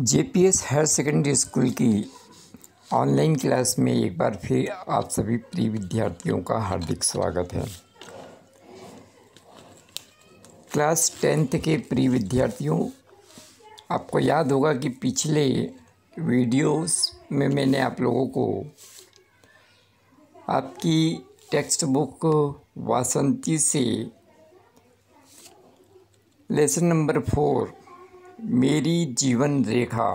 JPS higher secondary school की online class में एक बार फिर आप सभी प्रिय विद्यार्थियों का हार्दिक स्वागत है क्लास टेंथ के प्रिय विद्यार्थियों आपको याद होगा कि पिछले वीडियोस में मैंने आप लोगों को आपकी टेक्स्ट बुक वासंती से लेसन नंबर फोर मेरी जीवन रेखा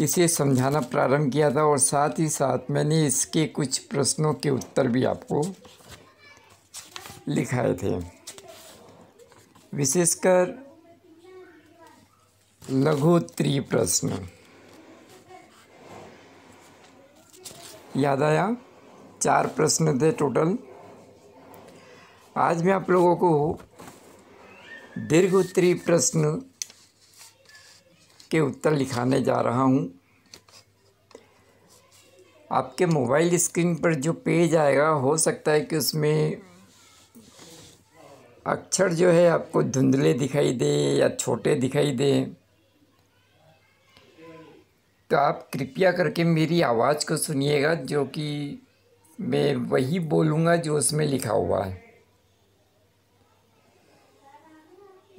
इसे समझाना प्रारंभ किया था और साथ ही साथ मैंने इसके कुछ प्रश्नों के उत्तर भी आपको लिखाए थे विशेषकर लघु त्री प्रश्न याद आया चार प्रश्न थे टोटल आज मैं आप लोगों को दीर्घ उत्तरी प्रश्न के उत्तर लिखाने जा रहा हूँ आपके मोबाइल स्क्रीन पर जो पेज आएगा हो सकता है कि उसमें अक्षर जो है आपको धुंधले दिखाई दे या छोटे दिखाई दे तो आप कृपया करके मेरी आवाज़ को सुनिएगा जो कि मैं वही बोलूँगा जो उसमें लिखा हुआ है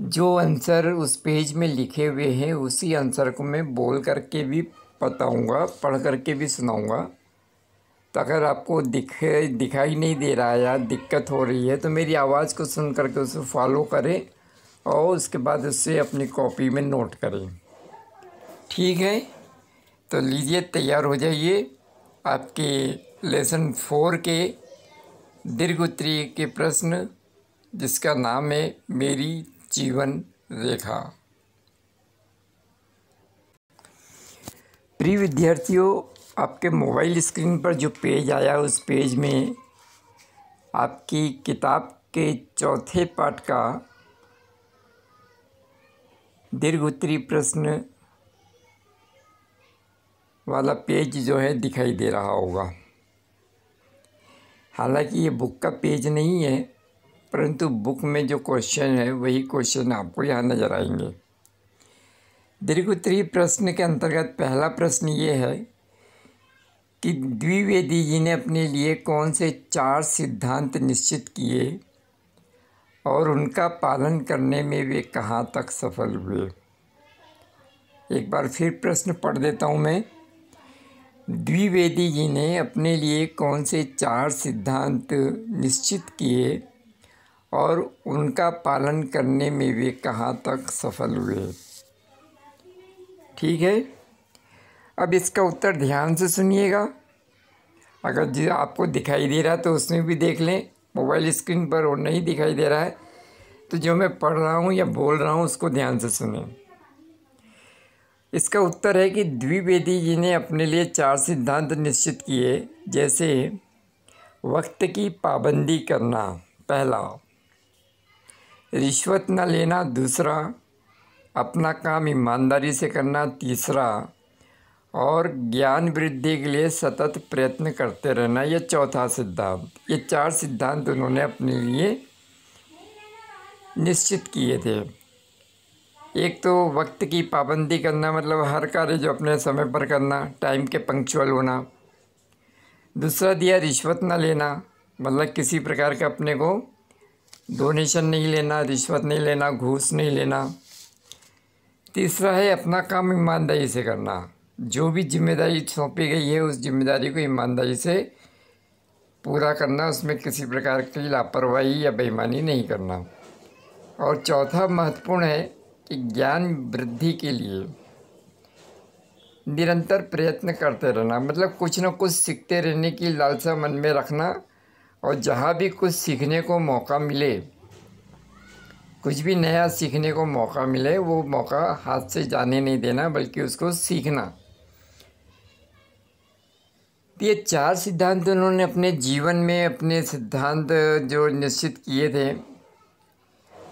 जो आंसर उस पेज में लिखे हुए हैं उसी आंसर को मैं बोल करके भी बताऊंगा पढ़ करके भी सुनाऊंगा तो अगर आपको दिख दिखाई नहीं दे रहा है या दिक्कत हो रही है तो मेरी आवाज़ को सुन करके उसे फॉलो करें और उसके बाद उससे अपनी कॉपी में नोट करें ठीक है तो लीजिए तैयार हो जाइए आपके लेसन फोर के दीर्घ उत्तरीय के प्रश्न जिसका नाम है मेरी जीवन रेखा प्रिय विद्यार्थियों आपके मोबाइल स्क्रीन पर जो पेज आया उस पेज में आपकी किताब के चौथे पाठ का दीर्घ उत्तरी प्रश्न वाला पेज जो है दिखाई दे रहा होगा हालांकि ये बुक का पेज नहीं है परंतु बुक में जो क्वेश्चन है वही क्वेश्चन आपको यहाँ नज़र आएंगे दीर्घ प्रश्न के अंतर्गत पहला प्रश्न ये है कि द्विवेदी जी ने अपने लिए कौन से चार सिद्धांत निश्चित किए और उनका पालन करने में वे कहाँ तक सफल हुए एक बार फिर प्रश्न पढ़ देता हूँ मैं द्विवेदी जी ने अपने लिए कौन से चार सिद्धांत निश्चित किए और उनका पालन करने में वे कहाँ तक सफल हुए ठीक है अब इसका उत्तर ध्यान से सुनिएगा अगर जो आपको दिखाई दे रहा है तो उसमें भी देख लें मोबाइल स्क्रीन पर और नहीं दिखाई दे रहा है तो जो मैं पढ़ रहा हूँ या बोल रहा हूँ उसको ध्यान से सुने इसका उत्तर है कि द्विवेदी जी ने अपने लिए चार सिद्धांत निश्चित किए जैसे वक्त की पाबंदी करना पहला रिश्वत न लेना दूसरा अपना काम ईमानदारी से करना तीसरा और ज्ञान वृद्धि के लिए सतत प्रयत्न करते रहना यह चौथा सिद्धांत ये चार सिद्धांत उन्होंने अपने लिए निश्चित किए थे एक तो वक्त की पाबंदी करना मतलब हर कार्य जो अपने समय पर करना टाइम के पंक्चुअल होना दूसरा दिया रिश्वत न लेना मतलब किसी प्रकार का अपने को डोनेशन नहीं लेना रिश्वत नहीं लेना घूस नहीं लेना तीसरा है अपना काम ईमानदारी से करना जो भी जिम्मेदारी सौंपी गई है उस जिम्मेदारी को ईमानदारी से पूरा करना उसमें किसी प्रकार की लापरवाही या बेईमानी नहीं करना और चौथा महत्वपूर्ण है कि ज्ञान वृद्धि के लिए निरंतर प्रयत्न करते रहना मतलब कुछ ना कुछ सीखते रहने की लालसा मन में रखना और जहाँ भी कुछ सीखने को मौका मिले कुछ भी नया सीखने को मौका मिले वो मौका हाथ से जाने नहीं देना बल्कि उसको सीखना तो ये चार सिद्धांत उन्होंने अपने जीवन में अपने सिद्धांत जो निश्चित किए थे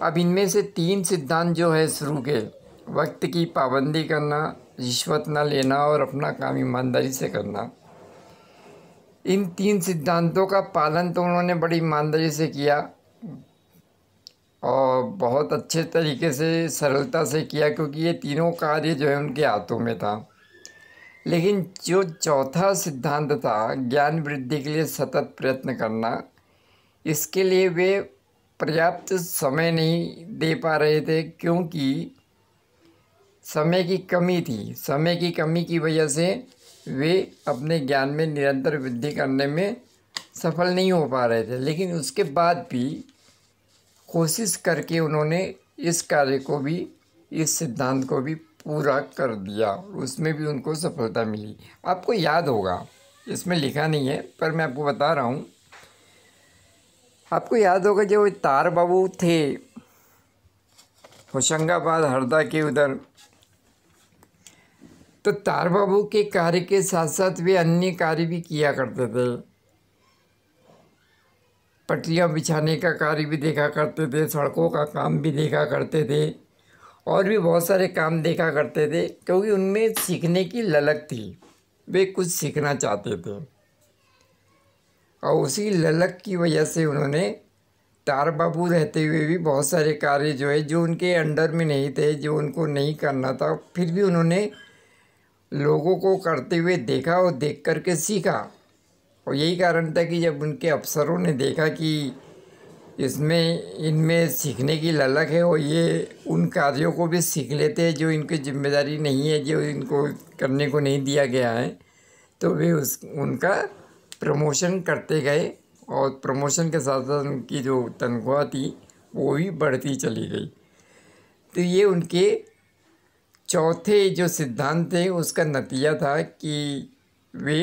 अब इनमें से तीन सिद्धांत जो है शुरू के वक्त की पाबंदी करना रिश्वत ना लेना और अपना काम ईमानदारी से करना इन तीन सिद्धांतों का पालन तो उन्होंने बड़ी ईमानदारी से किया और बहुत अच्छे तरीके से सरलता से किया क्योंकि ये तीनों कार्य जो है उनके हाथों में था लेकिन जो चौथा सिद्धांत था ज्ञान वृद्धि के लिए सतत प्रयत्न करना इसके लिए वे पर्याप्त समय नहीं दे पा रहे थे क्योंकि समय की कमी थी समय की कमी की वजह से वे अपने ज्ञान में निरंतर वृद्धि करने में सफल नहीं हो पा रहे थे लेकिन उसके बाद भी कोशिश करके उन्होंने इस कार्य को भी इस सिद्धांत को भी पूरा कर दिया उसमें भी उनको सफलता मिली आपको याद होगा इसमें लिखा नहीं है पर मैं आपको बता रहा हूँ आपको याद होगा जो तार बाबू थे होशंगाबाद हरदा के उधर तो तार बाबू के कार्य के साथ साथ वे अन्य कार्य भी किया करते थे पटरियाँ बिछाने का कार्य भी देखा करते थे सड़कों का काम भी देखा करते थे और भी बहुत सारे काम देखा करते थे क्योंकि उनमें सीखने की ललक थी वे कुछ सीखना चाहते थे और उसी ललक की वजह से उन्होंने तार बाबू रहते हुए भी बहुत सारे कार्य जो है जो उनके अंडर में नहीं थे जो उनको नहीं करना था फिर भी उन्होंने लोगों को करते हुए देखा और देख कर के सीखा और यही कारण था कि जब उनके अफसरों ने देखा कि इसमें इनमें सीखने की ललक है और ये उन कार्यों को भी सीख लेते हैं जो इनकी जिम्मेदारी नहीं है जो इनको करने को नहीं दिया गया है तो वे उस उनका प्रमोशन करते गए और प्रमोशन के साथ साथ उनकी जो तनख्वाह थी वो भी बढ़ती चली गई तो ये उनके चौथे जो सिद्धांत थे उसका नतीजा था कि वे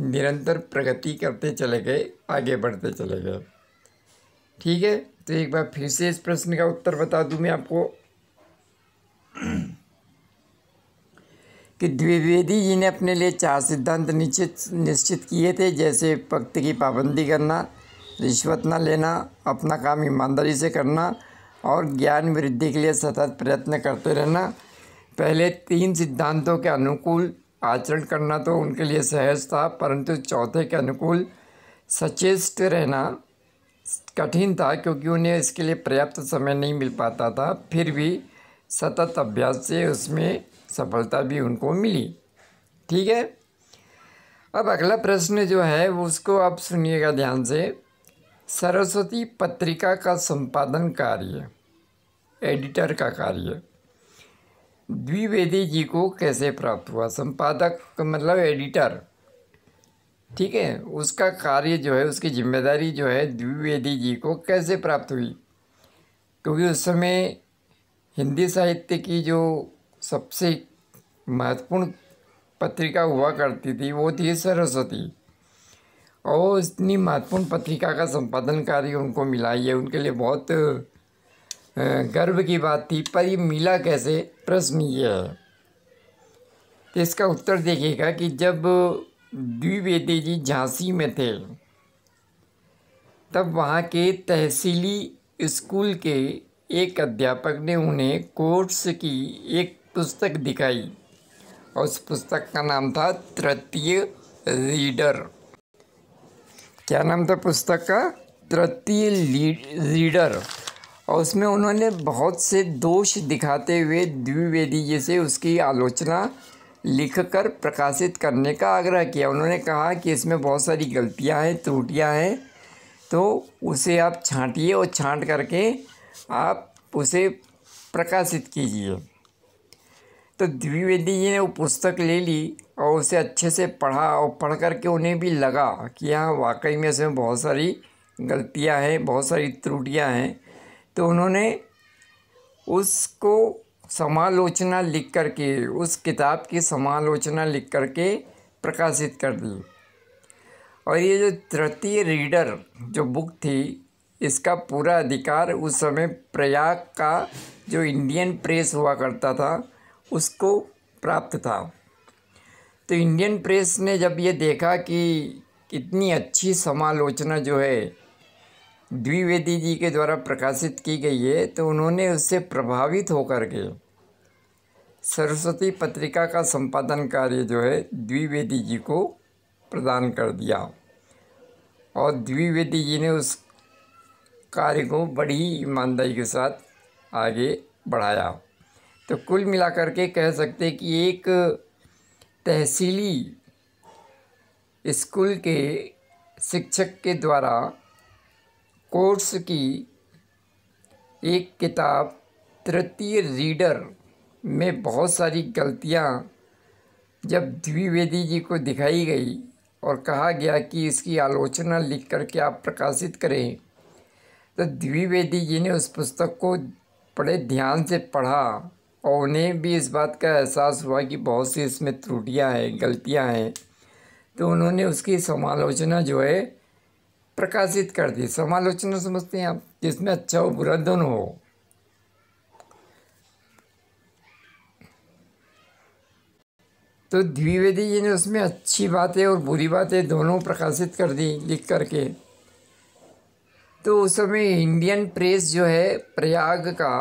निरंतर प्रगति करते चले गए आगे बढ़ते चले गए ठीक है तो एक बार फिर से इस प्रश्न का उत्तर बता दूं मैं आपको कि द्विवेदी जी ने अपने लिए चार सिद्धांत निश्चित निश्चित किए थे जैसे भक्त की पाबंदी करना रिश्वत न लेना अपना काम ईमानदारी से करना और ज्ञान वृद्धि के लिए सतत प्रयत्न करते रहना पहले तीन सिद्धांतों के अनुकूल आचरण करना तो उनके लिए सहज था परंतु चौथे के अनुकूल सचेष्ट रहना कठिन था क्योंकि उन्हें इसके लिए पर्याप्त समय नहीं मिल पाता था फिर भी सतत अभ्यास से उसमें सफलता भी उनको मिली ठीक है अब अगला प्रश्न जो है उसको आप सुनिएगा ध्यान से सरस्वती पत्रिका का संपादन कार्य एडिटर का कार्य द्विवेदी जी को कैसे प्राप्त हुआ संपादक मतलब एडिटर ठीक है उसका कार्य जो है उसकी जिम्मेदारी जो है द्विवेदी जी को कैसे प्राप्त हुई क्योंकि उस समय हिंदी साहित्य की जो सबसे महत्वपूर्ण पत्रिका हुआ करती थी वो थी सरस्वती और इतनी महत्वपूर्ण पत्रिका का संपादन कार्य उनको मिला ये उनके लिए बहुत गर्व की बात थी पर ये मिला कैसे प्रश्न ये है तो इसका उत्तर देखिएगा कि जब द्विवेदी जी झांसी में थे तब वहाँ के तहसीली स्कूल के एक अध्यापक ने उन्हें कोर्स की एक पुस्तक दिखाई और उस पुस्तक का नाम था तृतीय रीडर क्या नाम था पुस्तक का तृतीय रीडर और उसमें उन्होंने बहुत से दोष दिखाते हुए द्विवेदी जी से उसकी आलोचना लिखकर प्रकाशित करने का आग्रह किया उन्होंने कहा कि इसमें बहुत सारी गलतियां हैं त्रुटियां हैं तो उसे आप छांटिए और छांट करके आप उसे प्रकाशित कीजिए तो द्विवेदी जी ने वो पुस्तक ले ली और उसे अच्छे से पढ़ा और पढ़ करके उन्हें भी लगा कि यहाँ वाकई में इसमें बहुत सारी गलतियाँ हैं बहुत सारी त्रुटियाँ हैं तो उन्होंने उसको समालोचना लिख कर के उस किताब की समालोचना लिख कर के प्रकाशित कर दी और ये जो तृतीय रीडर जो बुक थी इसका पूरा अधिकार उस समय प्रयाग का जो इंडियन प्रेस हुआ करता था उसको प्राप्त था तो इंडियन प्रेस ने जब ये देखा कि इतनी अच्छी समालोचना जो है द्विवेदी जी के द्वारा प्रकाशित की गई है तो उन्होंने उससे प्रभावित होकर के सरस्वती पत्रिका का संपादन कार्य जो है द्विवेदी जी को प्रदान कर दिया और द्विवेदी जी ने उस कार्य को बड़ी ईमानदारी के साथ आगे बढ़ाया तो कुल मिलाकर के कह सकते कि एक तहसीली स्कूल के शिक्षक के द्वारा कोर्स की एक किताब तृतीय रीडर में बहुत सारी गलतियां जब द्विवेदी जी को दिखाई गई और कहा गया कि इसकी आलोचना लिख करके आप प्रकाशित करें तो द्विवेदी जी ने उस पुस्तक को बड़े ध्यान से पढ़ा और उन्हें भी इस बात का एहसास हुआ कि बहुत सी इसमें त्रुटियां हैं गलतियां हैं तो उन्होंने उसकी समालोचना जो है प्रकाशित कर दी समालोचना समझते हैं आप जिसमें अच्छा हो बुरा दोनों हो तो द्विवेदी जी ने उसमें अच्छी बातें और बुरी बातें दोनों प्रकाशित कर दी लिख करके तो उस समय इंडियन प्रेस जो है प्रयाग का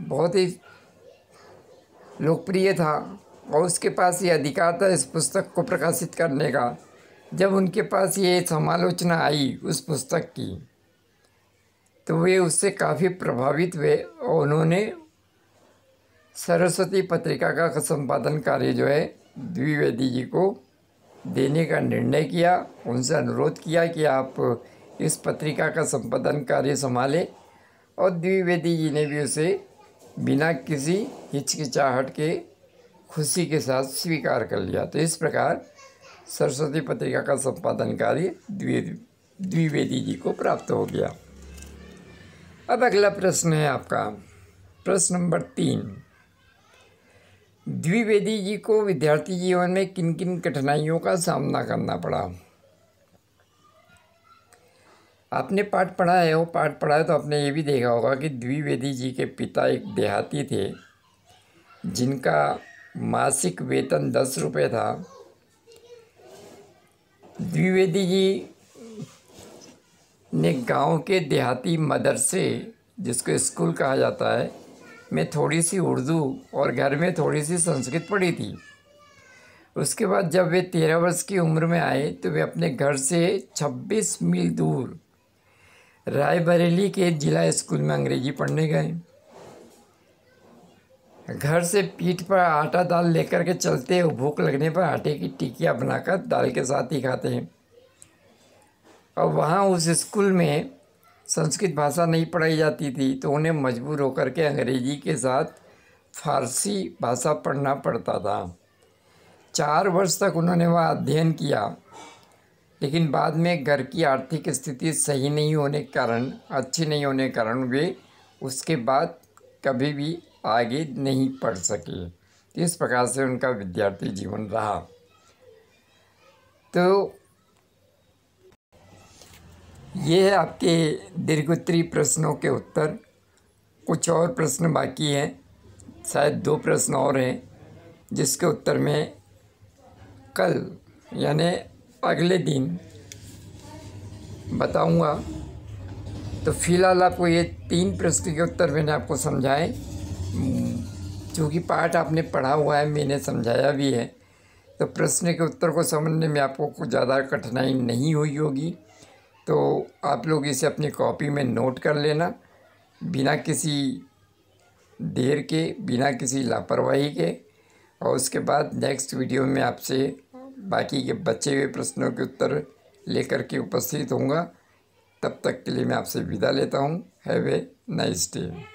बहुत ही लोकप्रिय था और उसके पास ये अधिकार था इस पुस्तक को प्रकाशित करने का जब उनके पास ये समालोचना आई उस पुस्तक की तो वे उससे काफ़ी प्रभावित हुए और उन्होंने सरस्वती पत्रिका का संपादन कार्य जो है द्विवेदी जी को देने का निर्णय किया उनसे अनुरोध किया कि आप इस पत्रिका का संपादन कार्य संभालें और द्विवेदी जी ने भी उसे बिना किसी हिचकिचाहट के खुशी के साथ स्वीकार कर लिया तो इस प्रकार सरस्वती पत्रिका का संपादन कार्य द्विवेदी जी को प्राप्त हो गया अब अगला प्रश्न है आपका प्रश्न नंबर तीन द्विवेदी जी को विद्यार्थी जीवन में किन किन कठिनाइयों का सामना करना पड़ा आपने पाठ पढ़ा है वो पाठ पढ़ा है तो आपने ये भी देखा होगा कि द्विवेदी जी के पिता एक देहाती थे जिनका मासिक वेतन दस रुपये था द्विवेदी जी ने गांव के देहाती मदरसे जिसको स्कूल कहा जाता है में थोड़ी सी उर्दू और घर में थोड़ी सी संस्कृत पढ़ी थी उसके बाद जब वे तेरह वर्ष की उम्र में आए तो वे अपने घर से छब्बीस मील दूर रायबरेली के जिला स्कूल में अंग्रेजी पढ़ने गए घर से पीठ पर आटा दाल लेकर के चलते हो भूख लगने पर आटे की टिकिया बनाकर दाल के साथ ही खाते हैं और वहाँ उस स्कूल में संस्कृत भाषा नहीं पढ़ाई जाती थी तो उन्हें मजबूर होकर के अंग्रेज़ी के साथ फारसी भाषा पढ़ना पड़ता था चार वर्ष तक उन्होंने वह अध्ययन किया लेकिन बाद में घर की आर्थिक स्थिति सही नहीं होने के कारण अच्छी नहीं होने के कारण वे उसके बाद कभी भी आगे नहीं पढ़ सके इस प्रकार से उनका विद्यार्थी जीवन रहा तो ये है आपके दीर्घोत्तरी प्रश्नों के उत्तर कुछ और प्रश्न बाकी हैं शायद दो प्रश्न और हैं जिसके उत्तर में कल यानि अगले दिन बताऊंगा तो फिलहाल आपको ये तीन प्रश्न के उत्तर मैंने आपको समझाए चूँकि हम्म। पाठ आपने पढ़ा हुआ है मैंने समझाया भी है तो प्रश्न के उत्तर को समझने में आपको कुछ ज़्यादा कठिनाई नहीं हुई होगी तो आप लोग इसे अपनी कॉपी में नोट कर लेना बिना किसी देर के बिना किसी लापरवाही के और उसके बाद नेक्स्ट वीडियो में आपसे बाकी के बचे हुए प्रश्नों के उत्तर लेकर के उपस्थित होऊंगा तब तक के लिए मैं आपसे विदा लेता हूँ हैव ए नाइस डे